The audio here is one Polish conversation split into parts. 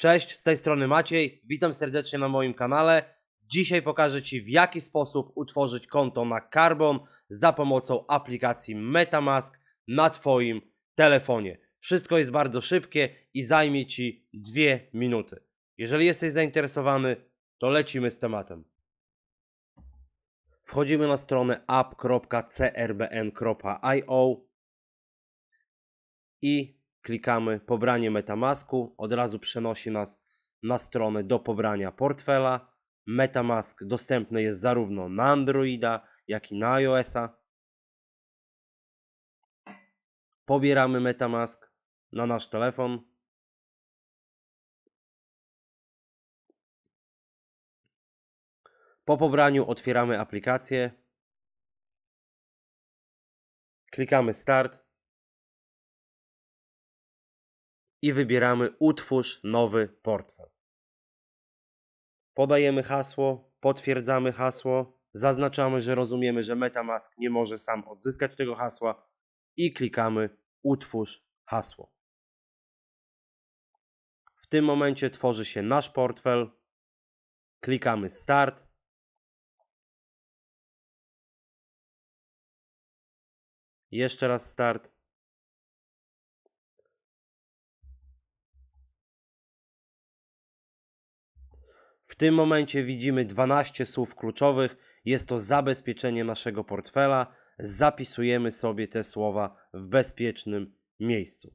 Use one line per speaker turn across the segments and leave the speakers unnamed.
Cześć, z tej strony Maciej, witam serdecznie na moim kanale. Dzisiaj pokażę Ci w jaki sposób utworzyć konto na Carbon za pomocą aplikacji Metamask na Twoim telefonie. Wszystko jest bardzo szybkie i zajmie Ci dwie minuty. Jeżeli jesteś zainteresowany, to lecimy z tematem. Wchodzimy na stronę app.crbn.io i klikamy pobranie MetaMasku, od razu przenosi nas na stronę do pobrania portfela. MetaMask dostępny jest zarówno na Androida, jak i na iOS-a.
Pobieramy MetaMask na nasz telefon. Po pobraniu otwieramy aplikację. Klikamy Start. i wybieramy utwórz nowy
portfel. Podajemy hasło, potwierdzamy hasło, zaznaczamy, że rozumiemy, że MetaMask nie może sam odzyskać tego hasła i klikamy utwórz hasło. W tym
momencie tworzy się nasz portfel. Klikamy start. Jeszcze raz start.
W tym momencie widzimy 12 słów kluczowych. Jest to zabezpieczenie naszego portfela. Zapisujemy sobie te słowa w bezpiecznym miejscu.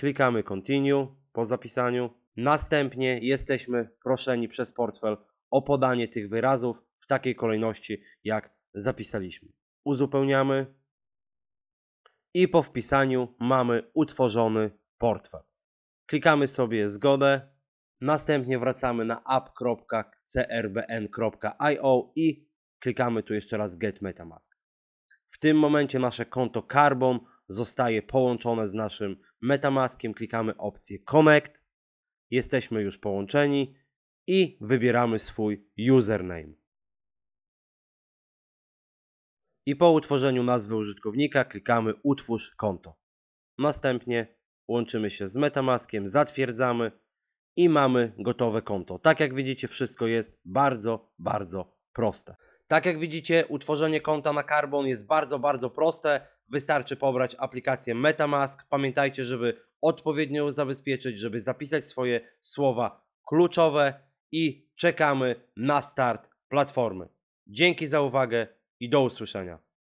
Klikamy Continue po zapisaniu. Następnie jesteśmy proszeni przez portfel o podanie tych wyrazów w takiej kolejności, jak zapisaliśmy. Uzupełniamy i po wpisaniu mamy utworzony portfel. Klikamy sobie zgodę. Następnie wracamy na app.crbn.io i klikamy tu jeszcze raz Get MetaMask. W tym momencie nasze konto Carbon zostaje połączone z naszym MetaMaskiem. Klikamy opcję Connect. Jesteśmy już połączeni i wybieramy swój username. I po utworzeniu nazwy użytkownika klikamy Utwórz konto. Następnie łączymy się z Metamaskiem, zatwierdzamy i mamy gotowe konto. Tak jak widzicie, wszystko jest bardzo, bardzo proste. Tak jak widzicie, utworzenie konta na Carbon jest bardzo, bardzo proste. Wystarczy pobrać aplikację MetaMask. Pamiętajcie, żeby odpowiednio ją zabezpieczyć, żeby zapisać swoje słowa kluczowe i czekamy na start platformy. Dzięki za uwagę i do
usłyszenia.